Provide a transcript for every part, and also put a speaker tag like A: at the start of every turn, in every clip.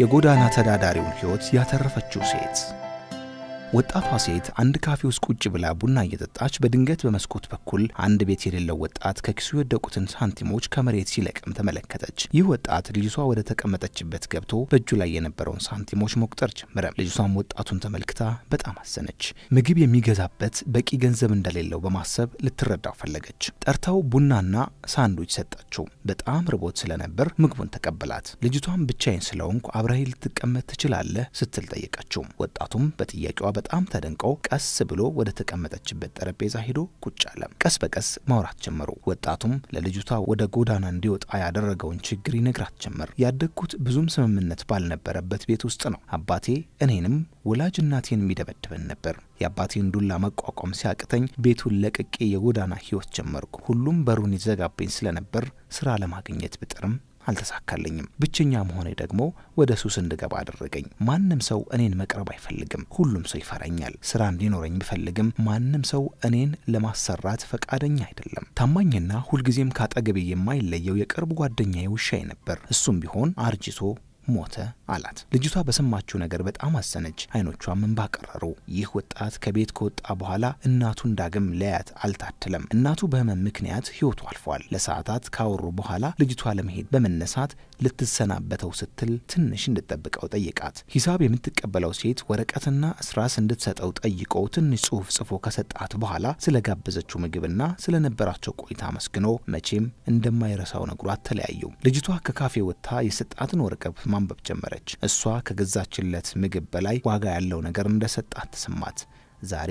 A: የጎዳና ተዳዳሪውን ሕይወት ያተረፈችው ሴት ወጣቷ ሴት አንድ ካፌ ውስጥ ቁጭ ብላ ቡና እየጠጣች በድንገት በመስኮት በኩል አንድ ቤት የሌለው ወጣት ከኪሱ የወደቁትን ሳንቲሞች ከመሬት ሲለቅም ተመለከተች። ይህ ወጣት ልጅቷ ወደ ተቀመጠችበት ገብቶ በእጁ ላይ የነበረውን ሳንቲሞች መቁጠር ጀመረ። ልጅቷም ወጣቱን ተመልክታ በጣም አዘነች። ምግብ የሚገዛበት በቂ ገንዘብ እንደሌለው በማሰብ ልትረዳው ፈለገች። ጠርታው ቡናና ሳንዱች ሰጣችው። በጣም ርቦት ስለነበር ምግቡን ተቀበላት። ልጅቷም ብቻዬን ስለሆንኩ አብረኸኝ ልትቀመጥ ትችላለህ ስትል ጠየቀችው። ወጣቱም በጥያቄዋ በጣም ተደንቆ ቀስ ብሎ ወደ ተቀመጠችበት ጠረጴዛ ሄዶ ቁጭ አለ። ቀስ በቀስ ማውራት ጀመሩ። ወጣቱም ለልጅቷ ወደ ጎዳና እንዲወጣ ያደረገውን ችግር ይነግራት ጀመር። ያደግኩት ብዙም ስምምነት ባልነበረበት ቤት ውስጥ ነው። አባቴ እኔንም ወላጅ እናቴን የሚደበድበን ነበር። የአባቴን ዱላ መቋቋም ሲያቅተኝ ቤቱን ለቅቄ የጎዳና ህይወት ጀመርኩ። ሁሉም በሩን ይዘጋብኝ ስለነበር ስራ ለማግኘት ብጥርም አልተሳካልኝም። ብቸኛ መሆኔ ደግሞ ወደ ሱስ እንድገባ አደረገኝ። ማንም ሰው እኔን መቅረብ አይፈልግም። ሁሉም ሰው ይፈራኛል። ስራ እንዲኖረኝ ብፈልግም ማንም ሰው እኔን ለማሰራት ፈቃደኛ አይደለም። ታማኝና ሁልጊዜም ካጠገቤ የማይለየው የቅርብ ጓደኛዬ ውሻዬ ነበር። እሱም ቢሆን አርጅቶ ሞተ አላት። ልጅቷ በሰማችው ነገር በጣም አሰነች፣ አይኖቿም እንባ ቀረሩ። ይህ ወጣት ከቤት ከወጣ በኋላ እናቱን ዳግም ለያት አልታደለም። እናቱ በህመም ምክንያት ህይወቱ አልፏል። ለሰዓታት ካወሩ በኋላ ልጅቷ ለመሄድ በመነሳት ልትሰናበተው ስትል ትንሽ እንድጠብቀው ጠይቃት። ሂሳብ የምትቀበለው ሴት ወረቀትና እስራስ እንድትሰጠው ጠይቆ ትንሽ ጽሑፍ ጽፎ ከሰጣት በኋላ ስለጋበዘችው ምግብና ስለነበራቸው ቆይታ አመስግኖ መቼም እንደማይረሳው ነግሯት ተለያዩ። ልጅቷ ከካፌ ወጥታ የሰጣትን ወረቀት ማንበብ ጀመረች። እሷ ከገዛችለት ምግብ በላይ ዋጋ ያለው ነገር እንደሰጣት ተሰማት። ዛሬ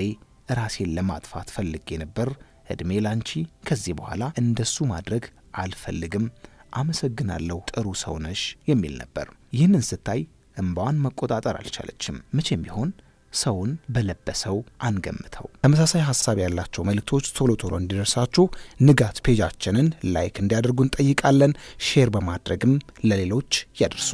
A: ራሴን ለማጥፋት ፈልጌ ነበር። እድሜ ላንቺ። ከዚህ በኋላ እንደሱ ማድረግ አልፈልግም። አመሰግናለሁ፣ ጥሩ ሰው ነሽ የሚል ነበር። ይህንን ስታይ እምባዋን መቆጣጠር አልቻለችም። መቼም ቢሆን ሰውን በለበሰው አንገምተው። ተመሳሳይ ሀሳብ ያላቸው መልእክቶች ቶሎ ቶሎ እንዲደርሳችሁ ንጋት ፔጃችንን ላይክ እንዲያደርጉ እንጠይቃለን። ሼር በማድረግም ለሌሎች ያደርሱ።